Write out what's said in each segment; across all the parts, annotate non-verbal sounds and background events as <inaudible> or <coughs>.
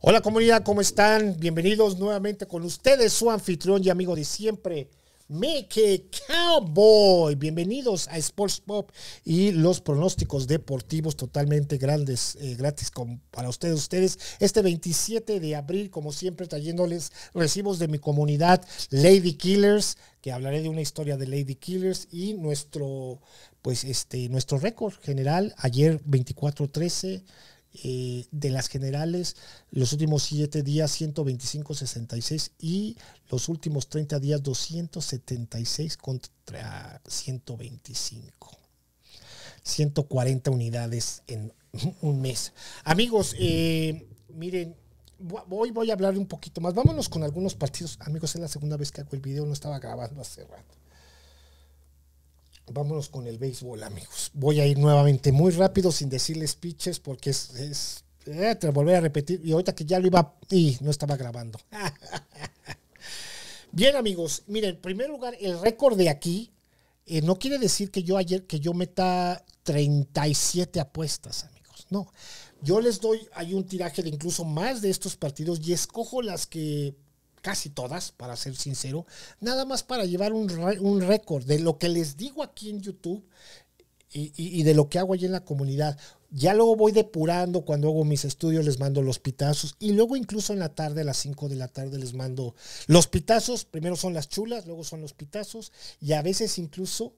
Hola comunidad, ¿cómo están? Bienvenidos nuevamente con ustedes, su anfitrión y amigo de siempre, Mickey Cowboy. Bienvenidos a Sports Pop y los pronósticos deportivos totalmente grandes, eh, gratis para ustedes. Ustedes, este 27 de abril, como siempre, trayéndoles recibos de mi comunidad, Lady Killers, que hablaré de una historia de Lady Killers y nuestro, pues, este, nuestro récord general, ayer 24-13. Eh, de las generales, los últimos 7 días 125.66 y los últimos 30 días 276 contra 125. 140 unidades en un mes. Amigos, eh, miren, voy, voy a hablar un poquito más. Vámonos con algunos partidos. Amigos, es la segunda vez que hago el video, no estaba grabando hace rato. Vámonos con el béisbol, amigos. Voy a ir nuevamente muy rápido sin decirles pitches porque es, es eh, te volver a repetir. Y ahorita que ya lo iba y no estaba grabando. <laughs> Bien, amigos. Miren, en primer lugar, el récord de aquí eh, no quiere decir que yo ayer, que yo meta 37 apuestas, amigos. No. Yo les doy, hay un tiraje de incluso más de estos partidos y escojo las que casi todas, para ser sincero, nada más para llevar un, récord de lo que les digo aquí en YouTube y, y, de lo que hago allí en la comunidad. Ya luego voy depurando cuando hago mis estudios, les mando los pitazos y luego incluso en la tarde, a las 5 de la tarde, les mando los pitazos. Primero son las chulas, luego son los pitazos y a veces incluso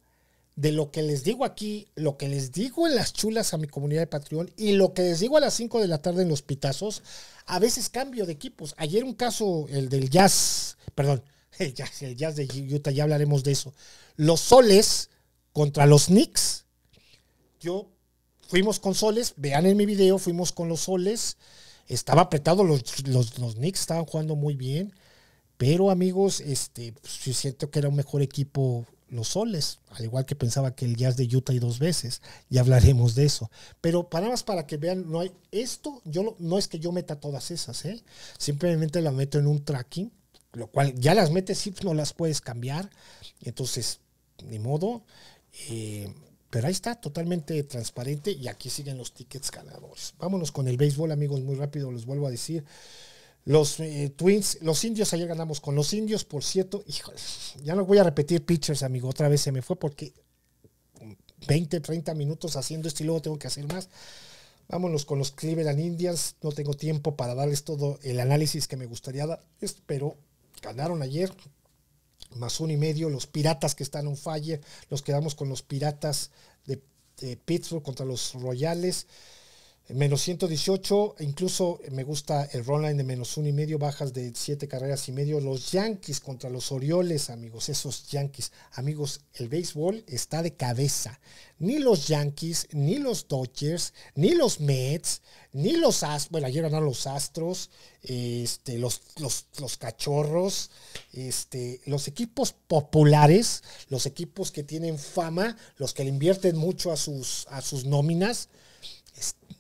de lo que les digo aquí, lo que les digo en las chulas a mi comunidad de Patreon y lo que les digo a las 5 de la tarde en los pitazos, a veces cambio de equipos. Ayer un caso, el del jazz, perdón, <laughs> el jazz, de Utah, ya hablaremos de eso. Los soles contra los Knicks. Yo fuimos con soles, vean en mi video, fuimos con los soles. Estaba apretado, los, los, los Knicks estaban jugando muy bien. Pero amigos, este, pues, siento que era un mejor equipo los soles, al igual que pensaba que el jazz de Utah y dos veces, ya hablaremos de eso. Pero para más para que vean, no hay esto, yo no es que yo meta todas esas, ¿eh? simplemente la meto en un tracking, lo cual ya las metes, si no las puedes cambiar, entonces ni modo. Eh, pero ahí está, totalmente transparente y aquí siguen los tickets ganadores. Vámonos con el béisbol, amigos, muy rápido les vuelvo a decir. Los eh, Twins, los indios, ayer ganamos con los indios, por cierto. ya no voy a repetir pitchers, amigo. Otra vez se me fue porque 20, 30 minutos haciendo esto y luego tengo que hacer más. Vámonos con los Cleveland Indians. No tengo tiempo para darles todo el análisis que me gustaría dar, pero ganaron ayer. Más uno y medio, los piratas que están en falle, los quedamos con los piratas de Pittsburgh contra los Royales. Menos 118, incluso me gusta el run line de menos uno y medio, bajas de siete carreras y medio. Los Yankees contra los Orioles, amigos, esos Yankees. Amigos, el béisbol está de cabeza. Ni los Yankees, ni los Dodgers, ni los Mets, ni los Astros, bueno, ayer ganaron los Astros, este, los, los, Cachorros, este, los equipos populares, los equipos que tienen fama, los que le invierten mucho a sus, a sus nóminas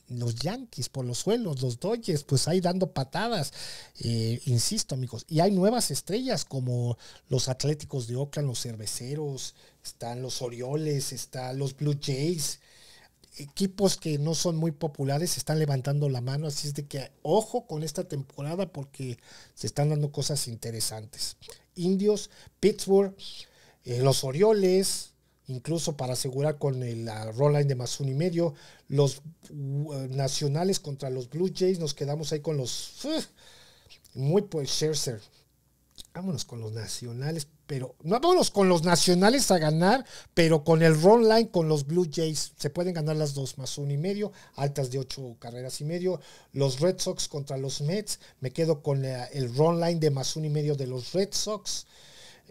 los Yankees por los suelos, los Dodgers, pues ahí dando patadas. Eh, insisto, amigos. Y hay nuevas estrellas como los Atléticos de Oakland, los Cerveceros, están los Orioles, están los Blue Jays. Equipos que no son muy populares están levantando la mano, así es de que ojo con esta temporada porque se están dando cosas interesantes. Indios, Pittsburgh, eh, los Orioles, incluso para asegurar con el, la line de más uno y medio. Los uh, nacionales contra los Blue Jays nos quedamos ahí con los muy pues Scherzer. Vámonos con los nacionales, pero no vámonos con los nacionales a ganar, pero con el roll line con los Blue Jays se pueden ganar las dos más uno y medio, altas de ocho carreras y medio. Los Red Sox contra los Mets, me quedo con eh, el roll line de más uno y medio de los Red Sox.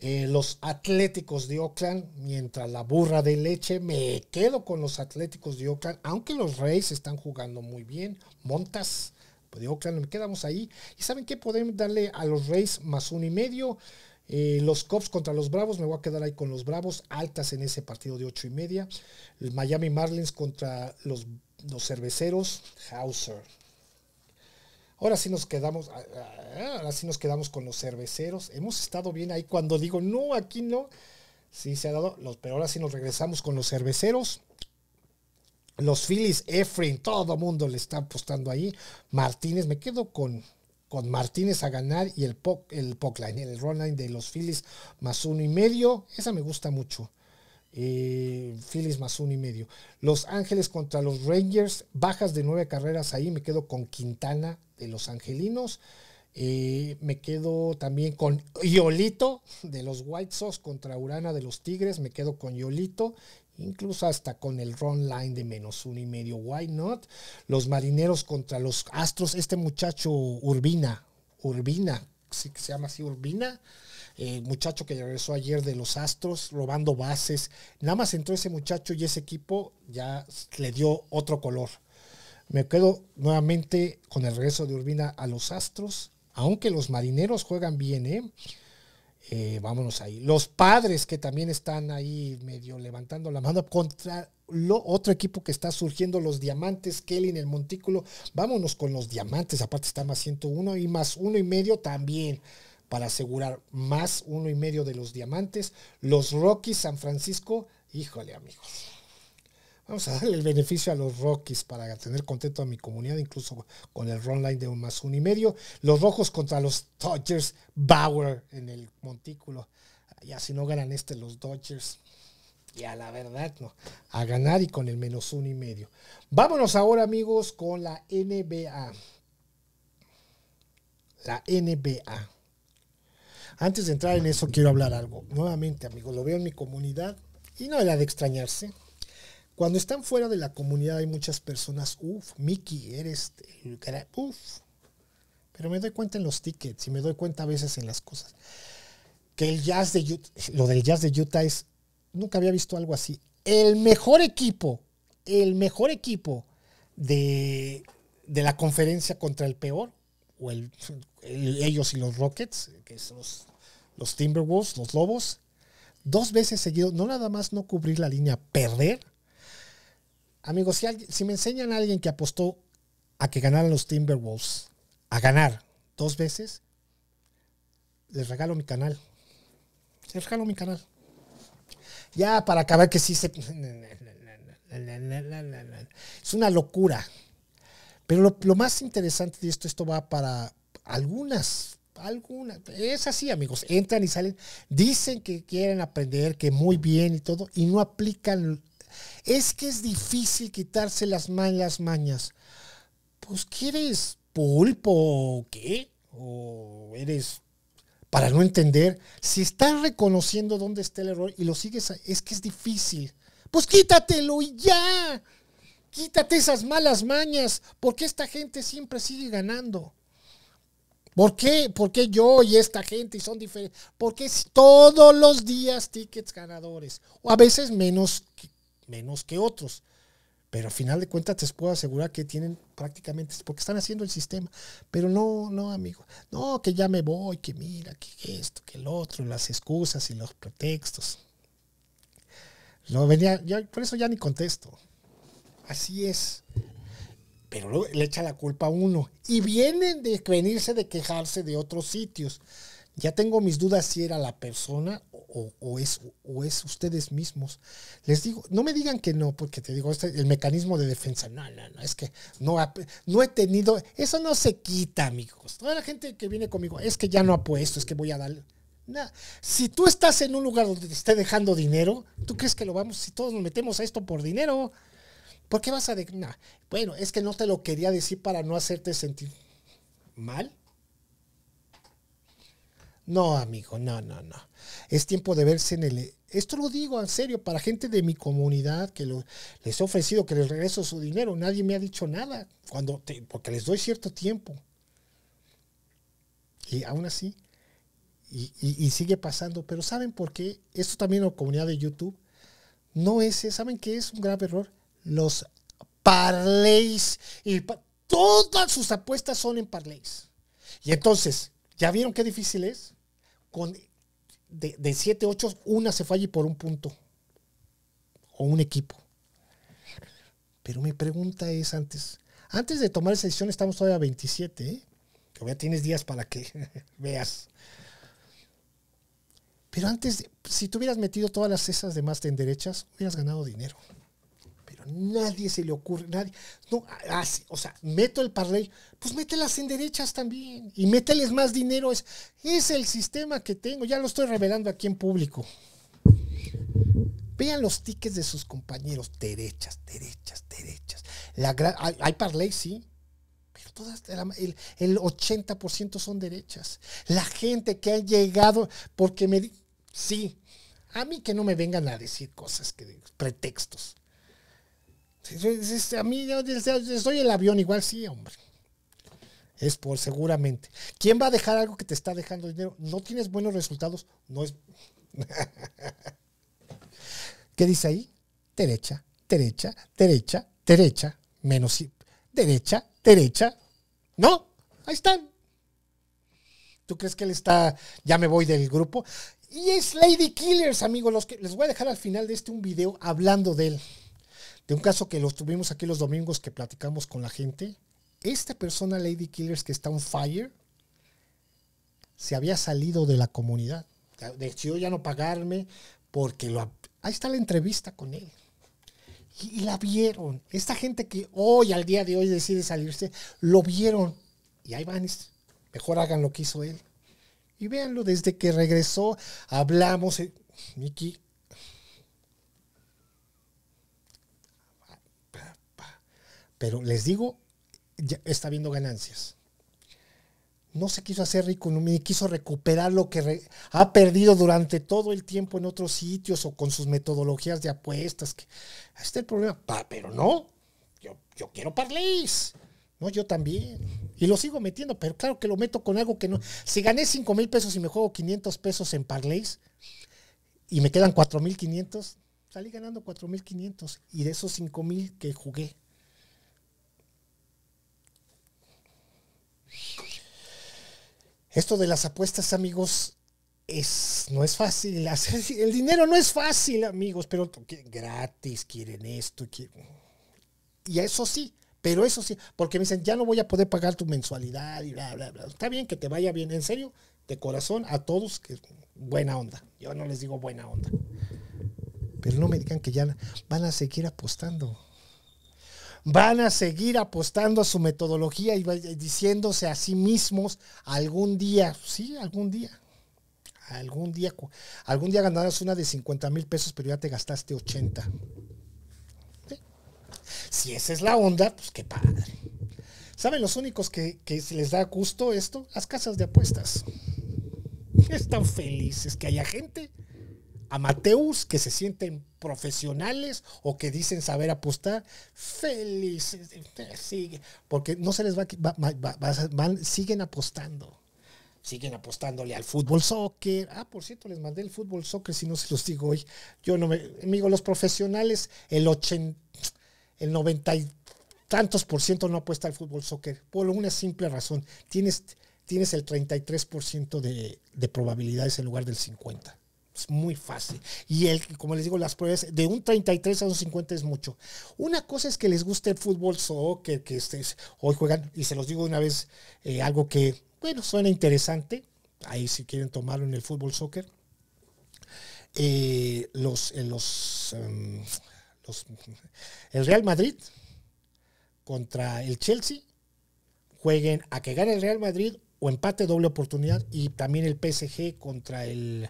Eh, los Atléticos de Oakland, mientras la burra de leche, me quedo con los Atléticos de Oakland, aunque los Reyes están jugando muy bien, Montas de Oakland, me quedamos ahí. ¿Y saben qué? Podemos darle a los Reyes más un y medio. Eh, los cops contra los Bravos, me voy a quedar ahí con los Bravos, altas en ese partido de ocho y media. Miami Marlins contra los, los Cerveceros, Hauser. Ahora sí nos quedamos, ah, ah, ah, ahora nos quedamos con los cerveceros. Hemos estado bien ahí cuando digo, no, aquí no. Sí se ha dado, los, pero ahora sí nos regresamos con los cerveceros. Los Phillies, Efrain, todo mundo le está apostando ahí. Martínez, me quedo con, con Martínez a ganar y el Pockline, el el de los Phillies más uno y medio. Esa me gusta mucho. Eh, Phillies más uno y medio. Los Ángeles contra los Rangers, bajas de nueve carreras ahí, me quedo con Quintana de los Angelinos. Eh, me quedo también con Yolito de los White Sox contra Urana de los Tigres, me quedo con Yolito, incluso hasta con el run line de menos uno y medio, why not? Los marineros contra los astros, este muchacho Urbina, Urbina, sí se llama así Urbina, muchacho que regresó ayer de los Astros robando bases. Nada más entró ese muchacho y ese equipo ya le dio otro color. Me quedo nuevamente con el regreso de Urbina a los Astros, aunque los marineros juegan bien, ¿eh? eh vámonos ahí. Los padres que también están ahí medio levantando la mano contra otro equipo que está surgiendo, los diamantes, Kelly en el montículo. Vámonos con los diamantes, aparte está más 101 y más uno y medio también para asegurar más uno y medio de los diamantes. Los Rockies San Francisco, híjole amigos. Vamos a darle el beneficio a los Rockies para tener contento a mi comunidad, incluso con el run line de un más uno y medio. Los Rojos contra los Dodgers, Bauer en el montículo. Ya si no ganan este los Dodgers, ya la verdad no. A ganar y con el menos uno y medio. Vámonos ahora amigos con la NBA. La NBA. Antes de entrar en eso, quiero hablar algo. Nuevamente, amigos, lo veo en mi comunidad y no la de extrañarse. Cuando están fuera de la comunidad hay muchas personas, uff, Mickey, eres, uff. Pero me doy cuenta en los tickets y me doy cuenta a veces en las cosas. Que el jazz de Utah, lo del jazz de Utah es, nunca había visto algo así. El mejor equipo, el mejor equipo de, de la conferencia contra el peor o el, ellos y los Rockets, que son los, Timberwolves, los Lobos, dos veces seguido, no nada más no cubrir la línea, perder. Amigos, si, si me enseñan a alguien que apostó a que ganaran los Timberwolves, a ganar dos veces, les regalo mi canal. Les regalo mi canal. Ya para acabar que sí se... <laughs> Es una locura. Pero lo, más interesante de esto, esto va para algunas algunas. Es así, amigos. Entran y salen. Dicen que quieren aprender, que muy bien y todo, y no aplican. Es que es difícil quitarse las malas mañas. Pues, ¿quieres pulpo o qué? ¿O eres para no entender? Si estás reconociendo dónde está el error y lo sigues, es que es difícil. Pues quítatelo y ya. Quítate esas malas mañas. porque esta gente siempre sigue ganando? ¿Por qué? yo y esta gente son diferentes? Porque todos los días tickets ganadores. O a veces menos que, menos que otros. Pero al final de cuentas te puedo asegurar que tienen prácticamente, porque están haciendo el sistema. Pero no, no, amigo. No, que ya me voy, que mira, que esto, que el otro, las excusas y los pretextos. Lo venía, por eso ya ni contesto. Así es. Pero luego le echa la culpa a uno. Y vienen de venirse de quejarse de otros sitios. Ya tengo mis dudas si era la persona o, es, o es ustedes mismos. Les digo, no me digan que no, porque te digo, este, el mecanismo de defensa, no, no, no, es que no, he tenido, eso no se quita, amigos. Toda la gente que viene conmigo, es que ya no apuesto, es que voy a dar. Si tú estás en un lugar donde te esté dejando dinero, ¿tú crees que lo vamos, si todos nos metemos a esto por dinero? ¿Por qué vas a nada? Bueno, es que no te lo quería decir para no hacerte sentir mal. No, amigo, no, no, no. Es tiempo de verse en el... Esto lo digo en serio para gente de mi comunidad que les he ofrecido que les regreso su dinero. Nadie me ha dicho nada cuando porque les doy cierto tiempo. Y aún así, y, sigue pasando. Pero ¿saben por qué? Esto también en la comunidad de YouTube. No es, ¿saben qué es un grave error? los parlays y todas sus apuestas son en parlays. Y entonces, ¿ya vieron qué difícil es? Con de 7, 8, una se y por un punto o un equipo. Pero mi pregunta es antes, antes de tomar esa decisión estamos todavía a 27, ¿eh? que ya tienes días para que <laughs> veas. Pero antes, si tú hubieras metido todas las esas demás en derechas, hubieras ganado dinero nadie se le ocurre, nadie. No, hace, o sea, meto el parlay, pues mételas en derechas también y mételes más dinero. Es, es el sistema que tengo, ya lo estoy revelando aquí en público. Vean los tickets de sus compañeros, derechas, derechas, derechas. La hay, hay parlay, sí, pero todas, el, 80% son derechas. La gente que ha llegado, porque me... Sí, a mí que no me vengan a decir cosas, que pretextos. A mí, estoy en el avión igual, sí, hombre. Es por seguramente. ¿Quién va a dejar algo que te está dejando dinero? No tienes buenos resultados, no es. <laughs> ¿Qué dice ahí? Derecha, derecha, derecha, derecha, menos derecha, derecha. No, ahí están. ¿Tú crees que él está, ya me voy del grupo? Y es Lady Killers, amigos, los que les voy a dejar al final de este un video hablando de él de un caso que los tuvimos aquí los domingos que platicamos con la gente. Esta persona, Lady Killers, que está on fire, se había salido de la comunidad. Decidió ya no pagarme porque lo... Ahí está la entrevista con él. Y, la vieron. Esta gente que hoy, al día de hoy, decide salirse, lo vieron. Y ahí van. Mejor hagan lo que hizo él. Y véanlo, desde que regresó, hablamos. Miki, eh, Pero les digo, está viendo ganancias. No se quiso hacer rico, ni quiso recuperar lo que ha perdido durante todo el tiempo en otros sitios o con sus metodologías de apuestas. Que, ahí está el problema. pero no, yo, quiero Parleys. No, yo también. Y lo sigo metiendo, pero claro que lo meto con algo que no. Si gané 5 mil pesos y me juego 500 pesos en Parleys y me quedan 4 mil 500, salí ganando 4 mil 500 y de esos 5 mil que jugué Esto de las apuestas, amigos, es, no es fácil. <laughs> El dinero no es fácil, amigos, pero gratis quieren esto. Y eso sí, pero eso sí, porque me dicen, ya no voy a poder pagar tu mensualidad y bla, bla, bla. Está bien que te vaya bien, en serio, de corazón, a todos, que buena onda. Yo no les digo buena onda. Pero no me digan que ya van a seguir apostando van a seguir apostando a su metodología y diciéndose a sí mismos algún día, sí, algún día, algún día, algún día ganarás una de 50 mil pesos, pero ya te gastaste 80. Si esa es la onda, pues qué padre. ¿Saben los únicos que, que les da gusto esto? Las casas de apuestas. <laughs> Están felices que haya gente, Mateus que se sienten profesionales o que dicen saber apostar, felices, sigue, porque no se les va, siguen apostando. Siguen apostándole al fútbol soccer. Ah, por cierto, les mandé el fútbol soccer, si no se los digo hoy. Yo no me. Amigo, los profesionales, el 80, el 90 y tantos por ciento no apuesta al fútbol soccer. Por una simple razón. Tienes, tienes el 33% ciento de probabilidades en lugar del 50%. Es muy fácil. Y el, como les digo, las pruebas de un 33 a un 50 es mucho. Una cosa es que les guste el fútbol, soccer, que estés, hoy juegan, y se los digo una vez, eh, algo que, bueno, suena interesante. Ahí si quieren tomarlo en el fútbol, soccer. Eh, los, eh, los, em, los, el Real Madrid contra el Chelsea jueguen a que gane el Real Madrid o empate doble oportunidad y también el PSG contra el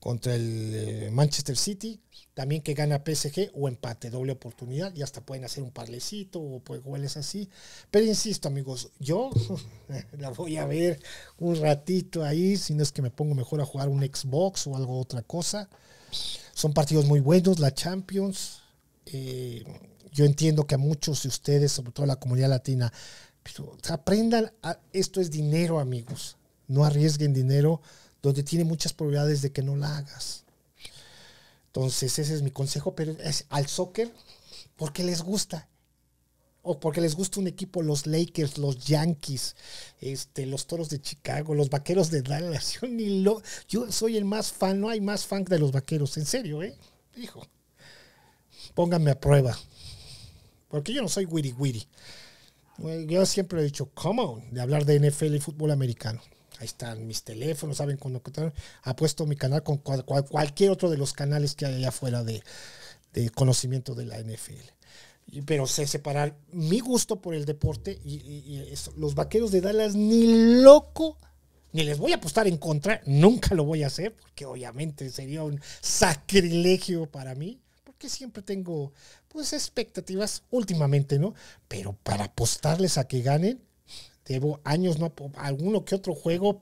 contra el eh, Manchester City, también que gana PSG o empate, doble oportunidad, y hasta pueden hacer un parlecito o pues goles así. Pero insisto, amigos, yo <laughs> la voy a ver un ratito ahí, si no es que me pongo mejor a jugar un Xbox o algo otra cosa. Son partidos muy buenos, la Champions. Eh, yo entiendo que a muchos de ustedes, sobre todo la comunidad latina, aprendan, esto es dinero, amigos. No arriesguen dinero donde tiene muchas probabilidades de que no la hagas. Entonces, ese es mi consejo, pero es al soccer porque les gusta. O porque les gusta un equipo, los Lakers, los Yankees, este, los Toros de Chicago, los Vaqueros de Dallas. <laughs> Yo, yo soy el más fan, no hay más fan de los Vaqueros, en serio, ¿eh? Hijo, pónganme a prueba. Porque yo no soy witty, witty. Yo siempre he dicho, come on, de hablar de NFL y fútbol americano ahí están mis teléfonos, saben cuando apuesto mi canal con cualquier otro de los canales que hay allá afuera de, conocimiento de la NFL. pero sé separar mi gusto por el deporte y, los vaqueros de Dallas ni loco, ni les voy a apostar en contra, nunca lo voy a hacer, porque obviamente sería un sacrilegio para mí porque siempre tengo pues expectativas últimamente, ¿no? Pero para apostarles a que ganen, Llevo años, no alguno que otro juego,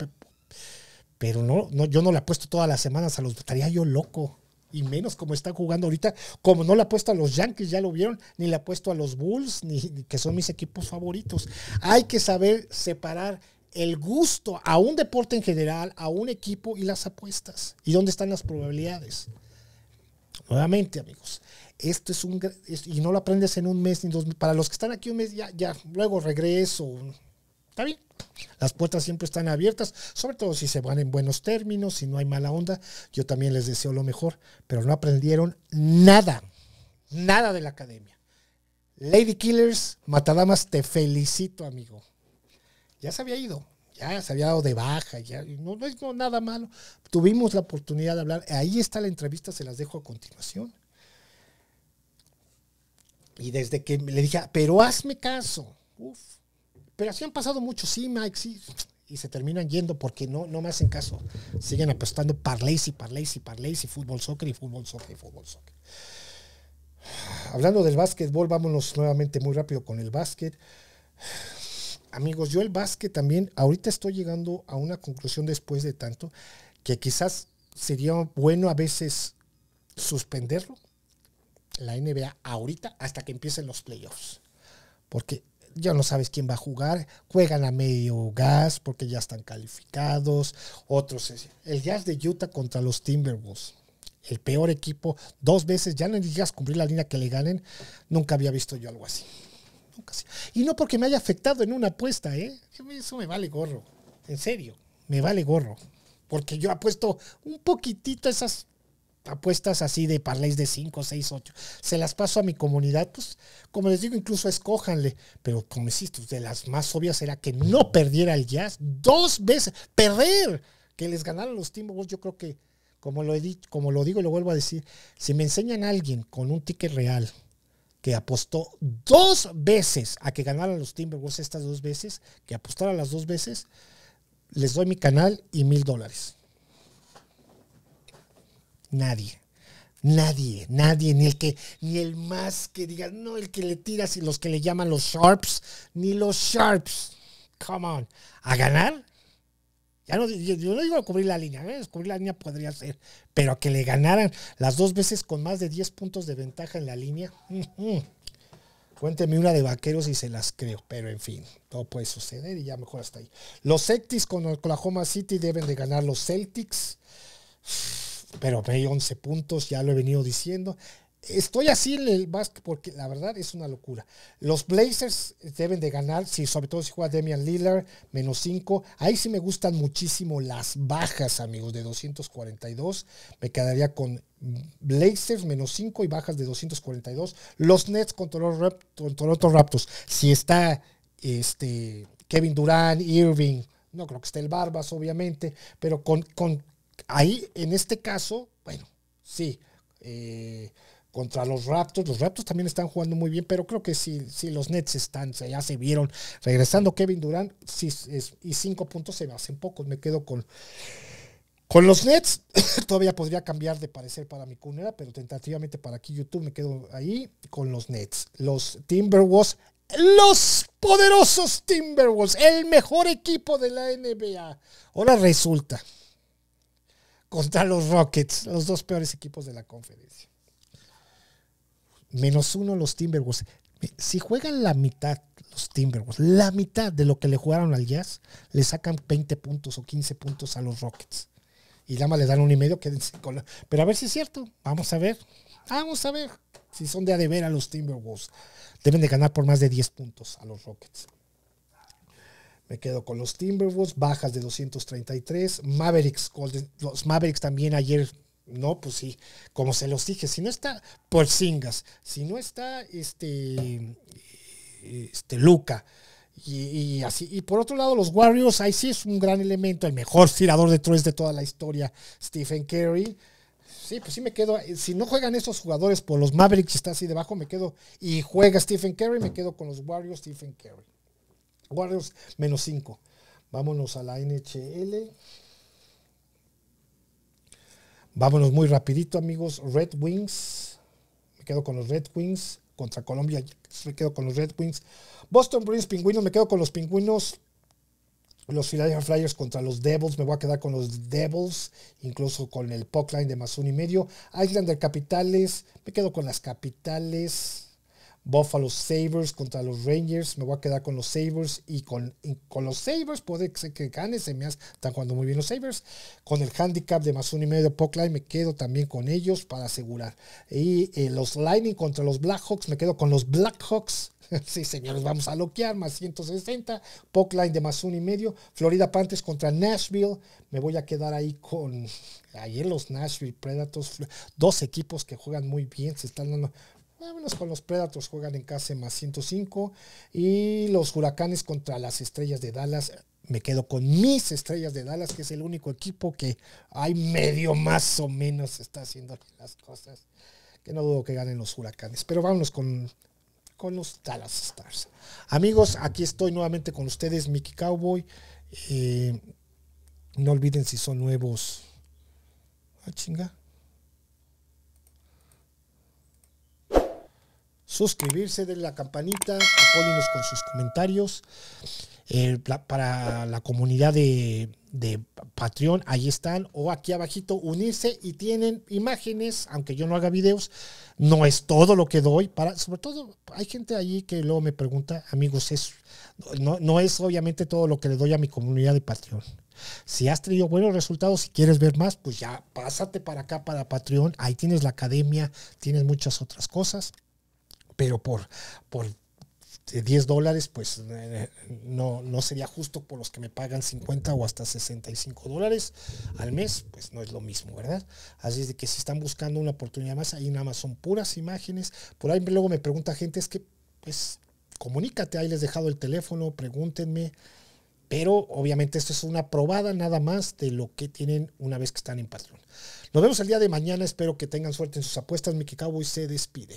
pero no, no, yo no le apuesto todas las semanas a los. Estaría yo loco. Y menos como está jugando ahorita, como no le apuesto a los Yankees, ya lo vieron, ni le apuesto a los Bulls, que son mis equipos favoritos. Hay que saber separar el gusto a un deporte en general, a un equipo y las apuestas. ¿Y dónde están las probabilidades? Nuevamente, amigos, esto es un... y no lo aprendes en un mes ni dos Para los que están aquí un mes, ya, ya, luego regreso, Está bien. Las puertas siempre están abiertas, sobre todo si se van en buenos términos, si no hay mala onda. Yo también les deseo lo mejor, pero no aprendieron nada, nada de la academia. Lady Killers, Matadamas, te felicito, amigo. Ya se había ido, ya se había dado de baja, ya no, es nada malo. Tuvimos la oportunidad de hablar, ahí está la entrevista, se las dejo a continuación. Y desde que le dije, ah, pero hazme caso, uff pero así han pasado muchos, sí, Mike, sí. Y se terminan yendo porque no, no me hacen caso. Siguen apostando parlays y para y parlays y fútbol, soccer y fútbol, soccer y fútbol, soccer. Hablando del básquetbol, vámonos nuevamente muy rápido con el básquet. Amigos, yo el básquet también, ahorita estoy llegando a una conclusión después de tanto, que quizás sería bueno a veces suspenderlo, la NBA, ahorita, hasta que empiecen los playoffs. Porque ya no sabes quién va a jugar, juegan a medio gas porque ya están calificados, otros, el Jazz de Utah contra los Timberwolves, el peor equipo, dos veces, ya no digas cumplir la línea que le ganen, nunca había visto yo algo así. Nunca así. Y no porque me haya afectado en una apuesta, ¿eh? eso me vale gorro, en serio, me vale gorro, porque yo apuesto un poquitito esas apuestas así de parlays de 5, 6, 8. Se las paso a mi comunidad, pues como les digo, incluso escójanle. Pero como insisto, de las más obvias era que no perdiera el jazz dos veces. Perder, que les ganaran los Timberwolves, yo creo que, como lo, como lo digo y lo vuelvo a decir, si me enseñan a alguien con un ticket real que apostó dos veces a que ganaran los Timberwolves estas dos veces, que apostara las dos veces, les doy mi canal y mil dólares. Nadie. Nadie, nadie, ni el que, ni el más que diga, no, el que le tiras y los que le llaman los sharps, ni los sharps. Come on. A ganar. Ya no, yo, no digo cubrir la línea, ¿eh? cubrir la línea podría ser, pero que le ganaran las dos veces con más de 10 puntos de ventaja en la línea. Cuénteme una de vaqueros y se las creo, pero en fin, todo puede suceder y ya mejor hasta ahí. Los Celtics con Oklahoma City deben de ganar los Celtics pero hay 11 puntos, ya lo he venido diciendo. Estoy así en el básquet porque la verdad es una locura. Los Blazers deben de ganar, sobre todo si juega Damian Lillard, menos 5. Ahí sí me gustan muchísimo las bajas, amigos, de 242. Me quedaría con Blazers menos 5 y bajas de 242. Los Nets contra Toronto Raptors. Si está este, Kevin Durant, Irving, no creo que esté el Barbas, obviamente, pero con ahí, en este caso, bueno, sí, eh, contra los Raptors, los Raptors también están jugando muy bien, pero creo que si, sí, los Nets están, ya se vieron, regresando Kevin Durant, y cinco puntos se me hacen pocos, me quedo con... Con los Nets <coughs> todavía podría cambiar de parecer para mi cunera, pero tentativamente para aquí YouTube me quedo ahí con los Nets. Los Timberwolves los poderosos Timberwolves, el mejor equipo de la NBA. Ahora resulta contra los Rockets, los dos peores equipos de la conferencia. Menos uno los Timberwolves. Si juegan la mitad los Timberwolves, la mitad de lo que le jugaron al Jazz, le sacan 20 puntos o 15 puntos a los Rockets. Y nada más le dan un y medio, quédense con Pero a ver si es cierto. Vamos a ver. Vamos a ver si son de a a los Timberwolves. Deben de ganar por más de 10 puntos a los Rockets. Me quedo con los Timberwolves, bajas de 233. Mavericks, los Mavericks también ayer, no, pues sí, como se los dije, si no está singas si no está este, este Luca, y, así. Y por otro lado, los Warriors, ahí sí es un gran elemento, el mejor tirador de tres de toda la historia, Stephen Curry. Sí, pues sí me quedo. Si no juegan esos jugadores por los Mavericks, está así debajo, me quedo. Y juega Stephen Curry, me quedo con los Warriors, Stephen Curry. Warriors menos 5. Vámonos a la NHL. Vámonos muy rapidito, amigos. Red Wings. Me quedo con los Red Wings. Contra Colombia. Me quedo con los Red Wings. Boston Bruins, Pingüinos. Me quedo con los Pingüinos. Los Philadelphia Flyers contra los Devils. Me voy a quedar con los Devils. Incluso con el Line de más uno y medio. Islander Capitales. Me quedo con las Capitales. Buffalo Sabres contra los Rangers. Me voy a quedar con los Sabres y con, con los Sabres puede que, que gane. Se me están jugando muy bien los Sabres. Con el handicap de más uno y medio Pockline me quedo también con ellos para asegurar. Y eh, los Lightning contra los Blackhawks. Me quedo con los Blackhawks. <laughs> Sí, señores, vamos a loquear, más 160, Pockline de más uno y medio, Florida Panthers contra Nashville, me voy a quedar ahí con, ayer los Nashville Predators, dos equipos que juegan muy bien, se están dando Vámonos con los Predators, juegan en casa más 105. Y los Huracanes contra las Estrellas de Dallas. Me quedo con mis Estrellas de Dallas, que es el único equipo que hay medio más o menos está haciendo las cosas. Que no dudo que ganen los Huracanes. Pero vámonos con, con los Dallas Stars. Amigos, aquí estoy nuevamente con ustedes, Mickey Cowboy. Eh, no olviden si son nuevos. Ah, chinga. suscribirse, denle la campanita, apóyenos con sus comentarios. Eh, para la comunidad de, de, Patreon, ahí están, o aquí abajito, unirse y tienen imágenes, aunque yo no haga videos, no es todo lo que doy, para, sobre todo hay gente allí que luego me pregunta, amigos, es, no, no es obviamente todo lo que le doy a mi comunidad de Patreon. Si has tenido buenos resultados, si quieres ver más, pues ya pásate para acá, para Patreon. Ahí tienes la academia, tienes muchas otras cosas pero por, por 10 eh, dólares, pues eh, no, no sería justo por los que me pagan 50 o hasta 65 dólares al mes, pues no es lo mismo, ¿verdad? Así es de que si están buscando una oportunidad más, ahí nada más son puras imágenes. Por ahí luego me pregunta gente, es que, pues, comunícate, ahí les he dejado el teléfono, pregúntenme. Pero obviamente esto es una probada nada más de lo que tienen una vez que están en Patreon. Nos vemos el día de mañana, espero que tengan suerte en sus apuestas. Cabo y se despide.